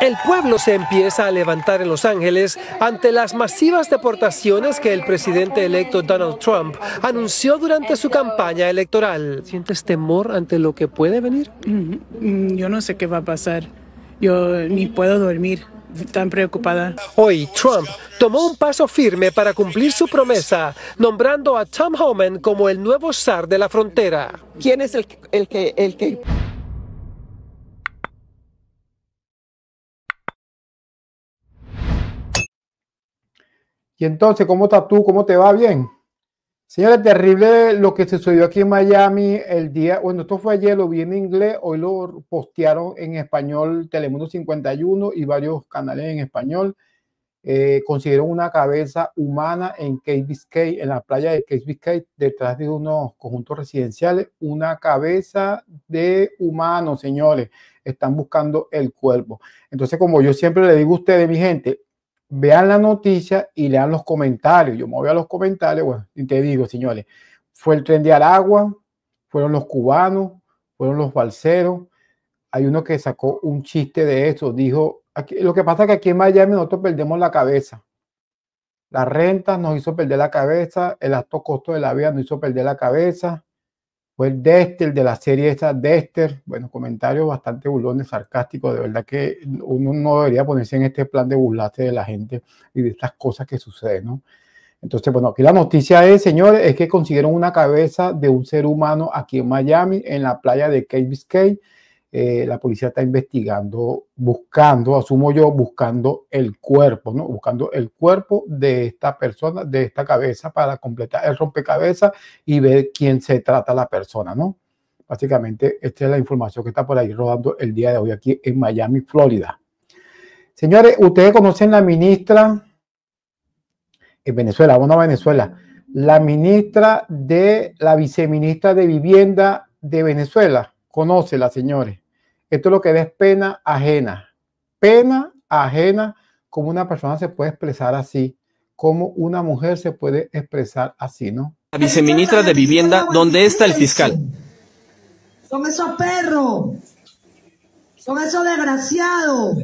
El pueblo se empieza a levantar en Los Ángeles ante las masivas deportaciones que el presidente electo Donald Trump anunció durante su campaña electoral. ¿Sientes temor ante lo que puede venir? Mm, yo no sé qué va a pasar. Yo ni puedo dormir tan preocupada. Hoy Trump tomó un paso firme para cumplir su promesa, nombrando a Tom Homan como el nuevo zar de la frontera. ¿Quién es el, el que... El que... Y entonces, ¿cómo estás tú? ¿Cómo te va? Bien. Señores, terrible lo que se sucedió aquí en Miami el día, bueno, esto fue ayer, lo vi en inglés, hoy lo postearon en español Telemundo 51 y varios canales en español. Eh, una cabeza humana en Cape Biscay, en la playa de Cape Biscay, detrás de unos conjuntos residenciales, una cabeza de humano, señores. Están buscando el cuerpo. Entonces, como yo siempre le digo a ustedes, mi gente, vean la noticia y lean los comentarios. Yo me voy a los comentarios, y te digo, señores, fue el tren de Aragua, fueron los cubanos, fueron los balseros. Hay uno que sacó un chiste de eso, dijo, lo que pasa es que aquí en Miami nosotros perdemos la cabeza. La renta nos hizo perder la cabeza, el alto costo de la vida nos hizo perder la cabeza, fue el Dexter de la serie esa Dexter. Bueno, comentarios bastante burlones, sarcásticos. De verdad que uno no debería ponerse en este plan de burlarse de la gente y de estas cosas que suceden, ¿no? Entonces, bueno, aquí la noticia es, señores, es que consiguieron una cabeza de un ser humano aquí en Miami, en la playa de Cape Biscay. Eh, la policía está investigando, buscando, asumo yo, buscando el cuerpo, ¿no? Buscando el cuerpo de esta persona, de esta cabeza para completar el rompecabezas y ver quién se trata la persona, ¿no? Básicamente, esta es la información que está por ahí rodando el día de hoy aquí en Miami, Florida. Señores, ustedes conocen la ministra en Venezuela, bueno, Venezuela, la ministra de la viceministra de Vivienda de Venezuela. Conócela, señores. Esto es lo que es pena ajena. Pena ajena, como una persona se puede expresar así, como una mujer se puede expresar así, ¿no? La viceministra de Vivienda, ¿dónde está el fiscal? Son esos perros, son esos desgraciados,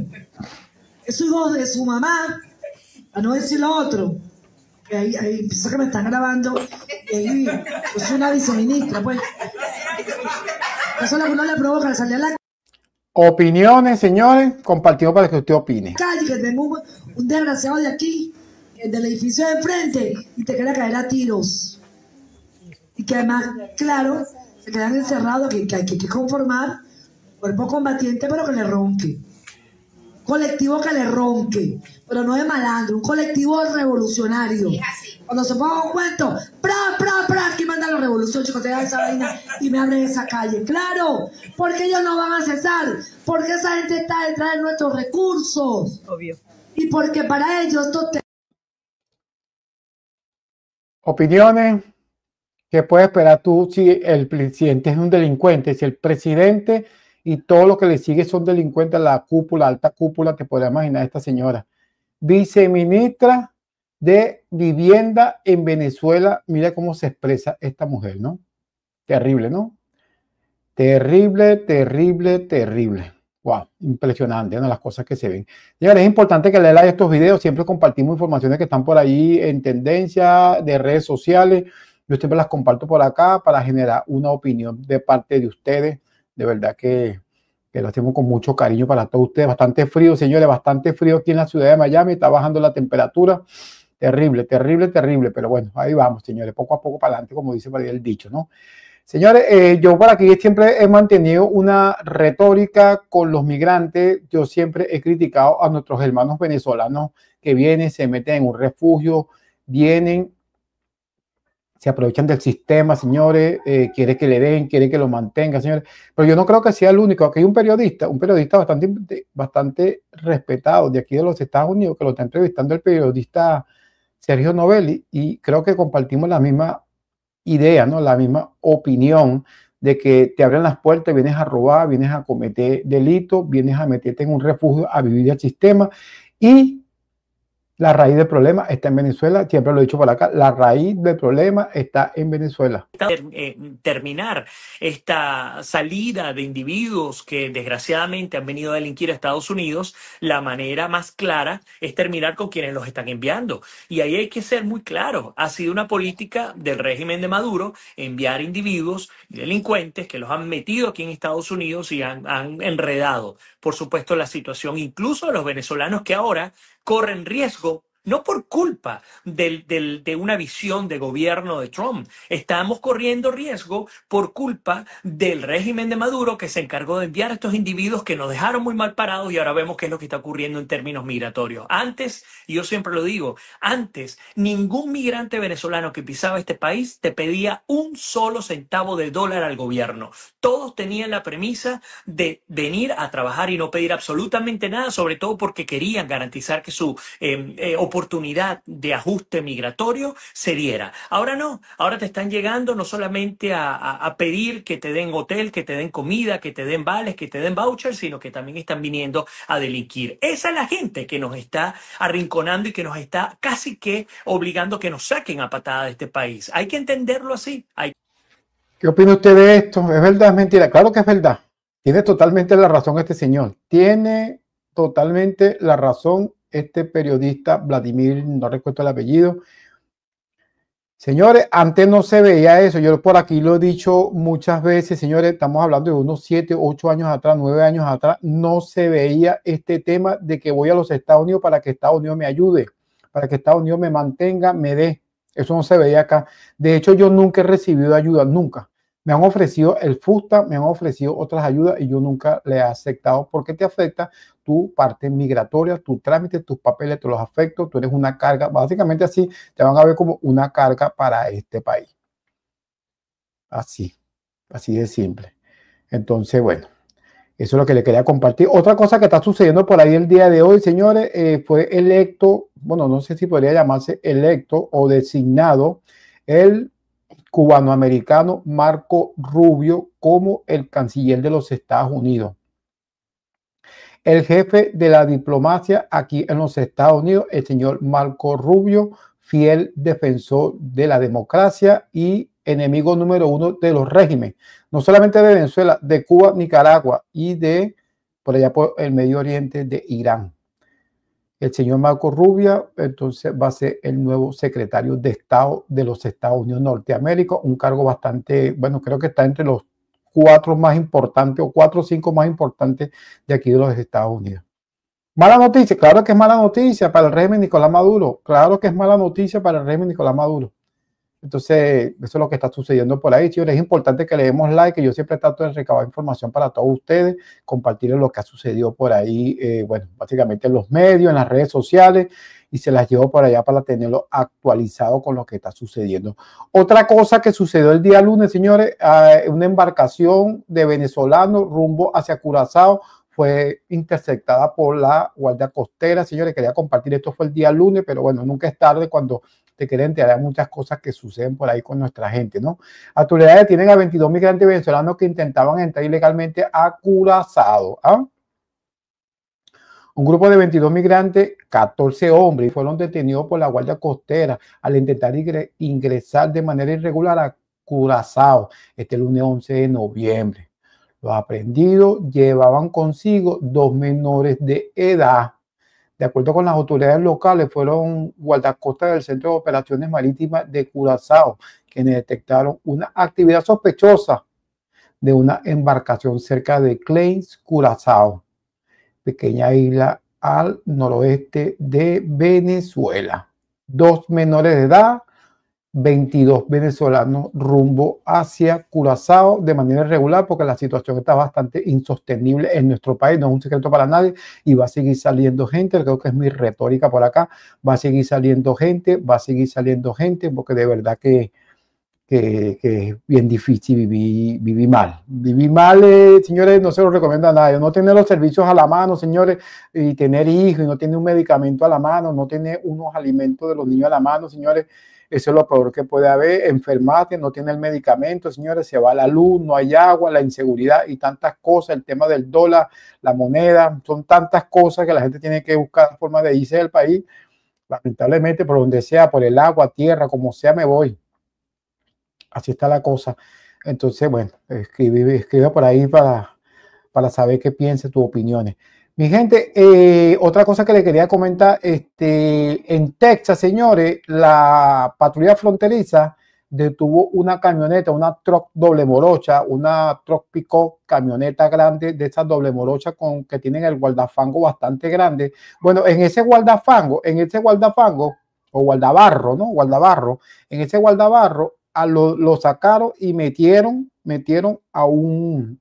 esos hijos de su mamá, a no decir lo otro. Que ahí, ahí que me están grabando. es una viceministra, pues. Eso es uno le provoca, salir la Opiniones, señores, compartido para que usted opine. Cali, que tengo un, desgraciado de aquí, eh, del edificio de enfrente, y te queda caer a tiros. Y que además, claro, se quedan encerrados, que, hay que conformar cuerpo combatiente, pero que le ronque. Colectivo que le rompe, pero no de malandro, un colectivo revolucionario. Sí, cuando se ponga un cuento, pra, pra, pra, que manda la revolución, chicos, esa vaina y me abre esa calle. Claro, porque ellos no van a cesar, porque esa gente está detrás de nuestros recursos. Obvio. Y porque para ellos esto te... Opiniones. ¿Qué puedes esperar tú si el presidente es un delincuente? Si el presidente y todo lo que le sigue son delincuentes, la cúpula, alta cúpula, te podría imaginar esta señora. Viceministra de vivienda en Venezuela. Mira cómo se expresa esta mujer, ¿no? Terrible, ¿no? Terrible, terrible, terrible. Wow, impresionante, no las cosas que se ven. Señores, es importante que le like estos videos. Siempre compartimos informaciones que están por ahí en tendencia de redes sociales. Yo siempre las comparto por acá para generar una opinión de parte de ustedes. De verdad que, que lo hacemos con mucho cariño para todos ustedes. Bastante frío, señores, bastante frío aquí en la ciudad de Miami. Está bajando la temperatura. Terrible, terrible, terrible, pero bueno, ahí vamos, señores, poco a poco para adelante, como dice María el dicho, ¿no? Señores, eh, yo por aquí siempre he mantenido una retórica con los migrantes. Yo siempre he criticado a nuestros hermanos venezolanos que vienen, se meten en un refugio, vienen, se aprovechan del sistema, señores, eh, quiere que le den, quiere que lo mantenga, señores. Pero yo no creo que sea el único. Aquí hay un periodista, un periodista bastante, bastante respetado de aquí de los Estados Unidos que lo está entrevistando el periodista Sergio Novelli, y creo que compartimos la misma idea, ¿no? la misma opinión de que te abren las puertas, vienes a robar, vienes a cometer delitos, vienes a meterte en un refugio, a vivir del sistema y la raíz del problema está en Venezuela, siempre lo he dicho por acá, la raíz del problema está en Venezuela. Terminar esta salida de individuos que desgraciadamente han venido a delinquir a Estados Unidos, la manera más clara es terminar con quienes los están enviando. Y ahí hay que ser muy claro, ha sido una política del régimen de Maduro enviar individuos delincuentes que los han metido aquí en Estados Unidos y han, han enredado, por supuesto, la situación incluso a los venezolanos que ahora corren riesgo no por culpa de una visión de gobierno de Trump. Estamos corriendo riesgo por culpa del régimen de Maduro que se encargó de enviar a estos individuos que nos dejaron muy mal parados y ahora vemos qué es lo que está ocurriendo en términos migratorios. Antes, y yo siempre lo digo, antes ningún migrante venezolano que pisaba este país te pedía un solo centavo de dólar al gobierno. Todos tenían la premisa de venir a trabajar y no pedir absolutamente nada, sobre todo porque querían garantizar que su em, eh, oportunidad de ajuste migratorio se diera. Ahora no, ahora te están llegando no solamente a, pedir que te den hotel, que te den comida, que te den vales, que te den vouchers, sino que también están viniendo a delinquir. Esa es la gente que nos está arrinconando y que nos está casi que obligando a que nos saquen a patada de este país. Hay que entenderlo así. ¿Qué opina usted de esto? ¿Es verdad? ¿Es mentira? Claro que es verdad. Tiene totalmente la razón este señor. Tiene totalmente la razón este periodista, Vladimir, no recuerdo el apellido. Señores, antes no se veía eso. Yo por aquí lo he dicho muchas veces, señores, estamos hablando de unos 7, 8 años atrás, 9 años atrás, no se veía este tema de que voy a los Estados Unidos para que Estados Unidos me ayude, para que Estados Unidos me mantenga, me dé. Eso no se veía acá. De hecho, yo nunca he recibido ayuda, nunca me han ofrecido el FUSTA, me han ofrecido otras ayudas y yo nunca le he aceptado porque te afecta tu parte migratoria, tu trámite, tus papeles, te los afecto, tú eres una carga, básicamente así te van a ver como una carga para este país. Así, así de simple. Entonces, bueno. Eso es lo que le quería compartir. Otra cosa que está sucediendo por ahí el día de hoy, señores, eh, fue electo, bueno, no sé si podría llamarse electo o designado el cubanoamericano Marco Rubio como el canciller de los Estados Unidos. El jefe de la diplomacia aquí en los Estados Unidos, el señor Marco Rubio, fiel defensor de la democracia y enemigo número uno de los regímenes, no solamente de Venezuela, de Cuba, Nicaragua y de por allá por el Medio Oriente de Irán. El señor Marco Rubia, entonces, va a ser el nuevo secretario de Estado de los Estados Unidos Norteamérica, un cargo bastante, bueno, creo que está entre los cuatro más importantes o cuatro o cinco más importantes de aquí de los Estados Unidos. Mala noticia, claro que es mala noticia para el régimen Nicolás Maduro, claro que es mala noticia para el régimen Nicolás Maduro. Entonces, eso es lo que está sucediendo por ahí, señores. Es importante que le demos like, que yo siempre trato de recabar información para todos ustedes, compartir lo que ha sucedido por ahí, eh, bueno, básicamente en los medios, en las redes sociales, y se las llevo por allá para tenerlo actualizado con lo que está sucediendo. Otra cosa que sucedió el día lunes, señores, ah, una embarcación de venezolanos rumbo hacia Curazao fue interceptada por la Guardia Costera. Señores, quería compartir esto fue el día lunes, pero bueno, nunca es tarde cuando te hay muchas cosas que suceden por ahí con nuestra gente, ¿no? Autoridades tienen a 22 migrantes venezolanos que intentaban entrar ilegalmente a Curazao. ¿ah? Un grupo de 22 migrantes, 14 hombres, fueron detenidos por la Guardia Costera al intentar ingresar de manera irregular a Curazao este lunes 11 de noviembre. Los aprendidos llevaban consigo dos menores de edad. De acuerdo con las autoridades locales, fueron guardacostas del Centro de Operaciones Marítimas de Curazao quienes detectaron una actividad sospechosa de una embarcación cerca de Claims, Curazao, pequeña isla al noroeste de Venezuela. Dos menores de edad 22 venezolanos rumbo hacia Curazao de manera irregular porque la situación está bastante insostenible en nuestro país, no es un secreto para nadie y va a seguir saliendo gente, creo que es mi retórica por acá, va a seguir saliendo gente, va a seguir saliendo gente porque de verdad que, es bien difícil vivir, mal. Vivir mal, eh, señores, no se lo recomiendo a nadie, no tener los servicios a la mano, señores, y tener hijos, y no tener un medicamento a la mano, no tener unos alimentos de los niños a la mano, señores. Eso es lo peor que puede haber. Enfermate, no tiene el medicamento, señores, se va la luz, no hay agua, la inseguridad y tantas cosas, el tema del dólar, la moneda, son tantas cosas que la gente tiene que buscar forma de irse del país. Lamentablemente, por donde sea, por el agua, tierra, como sea, me voy. Así está la cosa. Entonces, bueno, escribe, escribe por ahí para, para saber qué piensa tus opiniones. Mi gente, eh, otra cosa que le quería comentar, este, en Texas, señores, la patrulla fronteriza detuvo una camioneta, una truck doble morocha, una truck camioneta grande de esas doble morocha con que tienen el guardafango bastante grande. Bueno, en ese guardafango, en ese guardafango o guardabarro, ¿no? Guardabarro, en ese guardabarro a lo, lo sacaron y metieron, metieron a un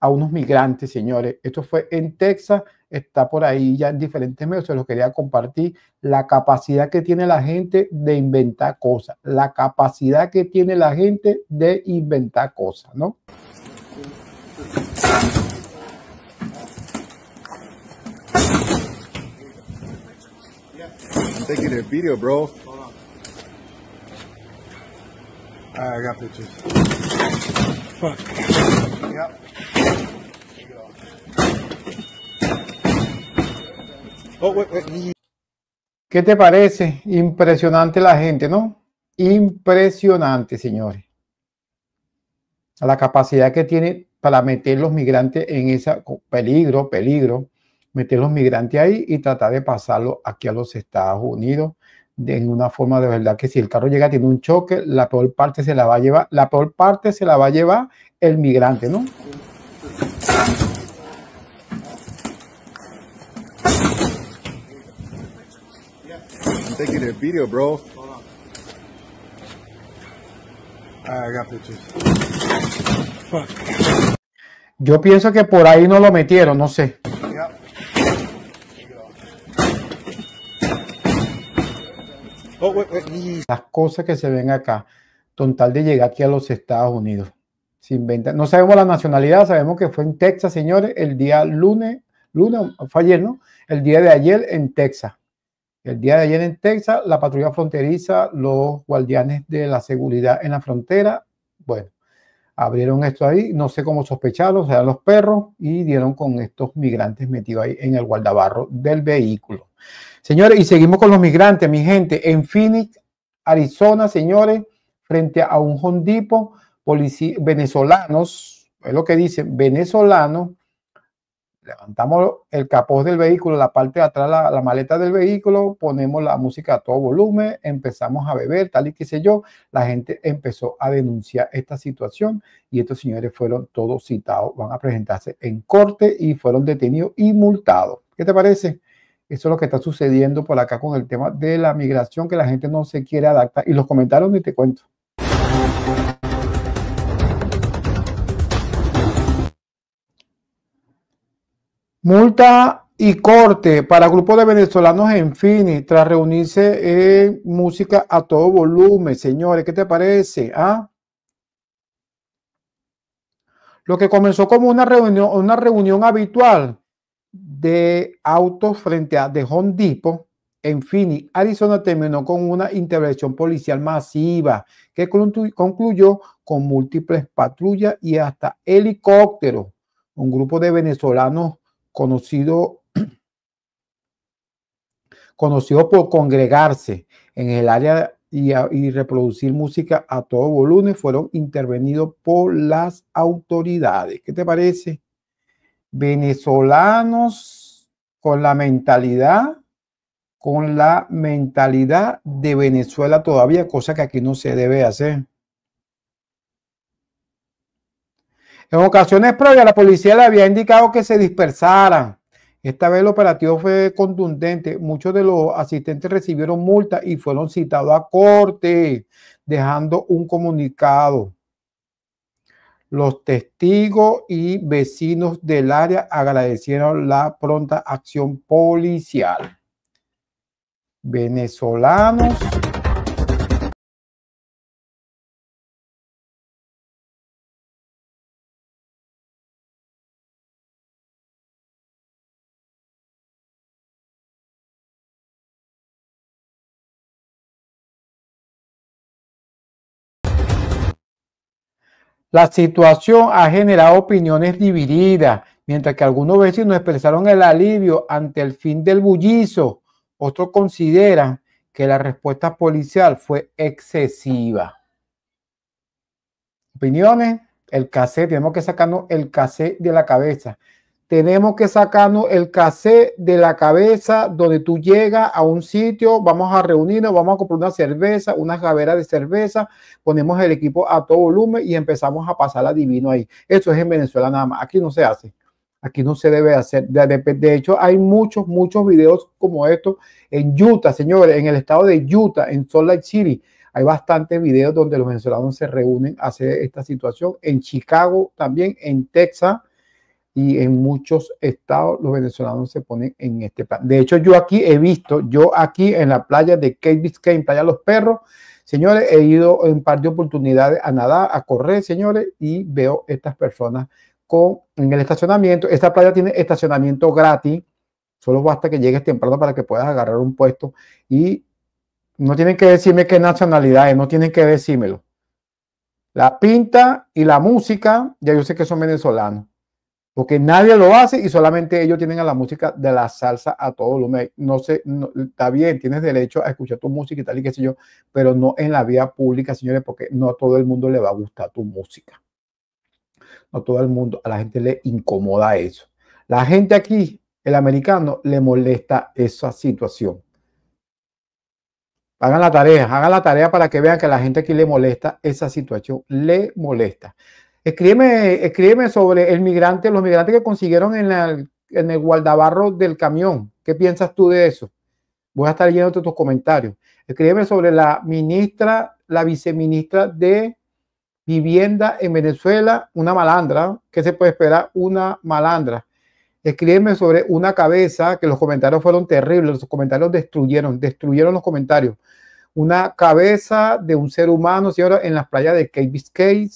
a unos migrantes, señores. Esto fue en Texas, está por ahí ya en diferentes medios, se los quería compartir. La capacidad que tiene la gente de inventar cosas, la capacidad que tiene la gente de inventar cosas, ¿no? Taking the video, bro. I got pictures. Oh, ¿Qué te parece? Impresionante la gente, ¿no? Impresionante, señores. La capacidad que tiene para meter los migrantes en ese peligro, peligro, meter los migrantes ahí y tratar de pasarlo aquí a los Estados Unidos de una forma de verdad que si el carro llega tiene un choque, la peor parte se la va a llevar, la peor parte se la va a llevar el migrante, ¿no? Yo pienso que por ahí no lo metieron, no sé. Oh, Las cosas que se ven acá, con de llegar aquí a los Estados Unidos. No sabemos la nacionalidad, sabemos que fue en Texas, señores, el día lunes, lunes, fue ayer, ¿no? El día de ayer en Texas. El día de ayer en Texas, la patrulla fronteriza, los guardianes de la seguridad en la frontera, bueno, abrieron esto ahí, no sé cómo sospecharlos eran los perros, y dieron con estos migrantes metidos ahí en el guardabarro del vehículo. Señores, y seguimos con los migrantes, mi gente, en Phoenix, Arizona, señores, frente a un hondipo venezolanos, es lo que dicen, venezolanos, levantamos el capó del vehículo, la parte de atrás, la, maleta del vehículo, ponemos la música a todo volumen, empezamos a beber, tal y qué sé yo. La gente empezó a denunciar esta situación y estos señores fueron todos citados, van a presentarse en corte y fueron detenidos y multados. ¿Qué te parece? Eso es lo que está sucediendo por acá con el tema de la migración, que la gente no se quiere adaptar. Y los comentaron y te cuento. Multa y corte para grupo de venezolanos en Fini tras reunirse en música a todo volumen. Señores, ¿qué te parece? ¿Ah? Lo que comenzó como una reunión, una reunión habitual de autos frente a de Home en Fini, Arizona, terminó con una intervención policial masiva que concluyó con múltiples patrullas y hasta helicópteros. Un grupo de venezolanos conocido, conocido por congregarse en el área y, reproducir música a todo volumen, fueron intervenidos por las autoridades. ¿Qué te parece? Venezolanos con la mentalidad con la mentalidad de Venezuela todavía, cosa que aquí no se debe hacer. En ocasiones previas, la policía le había indicado que se dispersaran. Esta vez el operativo fue contundente. Muchos de los asistentes recibieron multas y fueron citados a corte, dejando un comunicado. Los testigos y vecinos del área agradecieron la pronta acción policial. Venezolanos. La situación ha generado opiniones divididas, mientras que algunos vecinos expresaron el alivio ante el fin del bullizo. Otros consideran que la respuesta policial fue excesiva. Opiniones, el casé, tenemos que sacarnos el casé de la cabeza tenemos que sacarnos el cassette de la cabeza donde tú llegas a un sitio, vamos a reunirnos, vamos a comprar una cerveza, una gavera de cerveza, ponemos el equipo a todo volumen y empezamos a pasar a divino ahí. Eso es en Venezuela nada más, aquí no se hace. Aquí no se debe hacer. De, hecho, hay muchos, muchos videos como estos en Utah, señores, en el estado de Utah, en Salt Lake City. Hay bastantes videos donde los venezolanos se reúnen a hacer esta situación. En Chicago también, en Texas, y en muchos estados los venezolanos se ponen en este plan. De hecho, yo aquí he visto, yo aquí en la playa de Cape Biscayne, Playa Los Perros, señores, he ido en par de oportunidades a nadar, a correr, señores, y veo estas personas con, en el estacionamiento. Esta playa tiene estacionamiento gratis, solo basta que llegues temprano para que puedas agarrar un puesto y no tienen que decirme qué nacionalidades, no tienen que decírmelo. La pinta y la música, ya yo sé que son venezolanos porque nadie lo hace y solamente ellos tienen a la música de la salsa a todo volumen. No sé, está bien, tienes derecho a escuchar tu música y tal y qué sé yo, pero no en la vía pública, señores, porque no a todo el mundo le va a gustar tu música. No a todo el mundo, a la gente le incomoda eso. La gente aquí, el americano, le molesta esa situación. Hagan la tarea, hagan la tarea para que vean que a la gente aquí le molesta esa situación, le molesta. Escríbeme, escríbeme sobre el migrante, los migrantes que consiguieron en, en el guardabarro del camión. ¿Qué piensas tú de eso? Voy a estar leyendo tus comentarios. Escríbeme sobre la ministra, la viceministra de vivienda en Venezuela, una malandra. ¿Qué se puede esperar? Una malandra. Escríbeme sobre una cabeza, que los comentarios fueron terribles, los comentarios destruyeron, destruyeron los comentarios. Una cabeza de un ser humano, señora, en las playas de Cape Biscayne,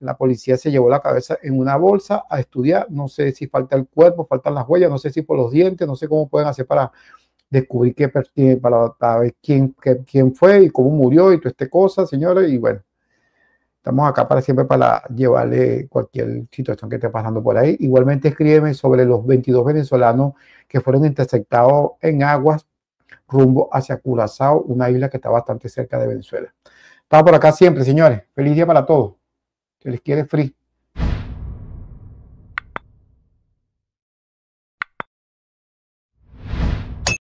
la policía se llevó la cabeza en una bolsa a estudiar. No sé si falta el cuerpo, faltan las huellas, no sé si por los dientes, no sé cómo pueden hacer para descubrir qué para, para quién, quién fue y cómo murió y toda este cosa, señores. Y bueno, estamos acá para siempre para llevarle cualquier situación que esté pasando por ahí. Igualmente escríbeme sobre los 22 venezolanos que fueron interceptados en aguas rumbo hacia Curazao, una isla que está bastante cerca de Venezuela. Estamos por acá siempre, señores. Feliz día para todos les quiere eres free.